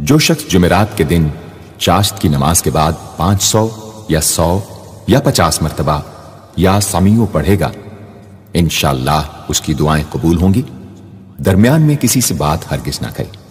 जो शख्स जुमेरात के दिन चाश्त की नमाज के बाद पांच सौ या सौ या पचास मरतबा या समीओ पढ़ेगा इन उसकी दुआएं कबूल होंगी दरमियान में किसी से बात हरगिज ना करें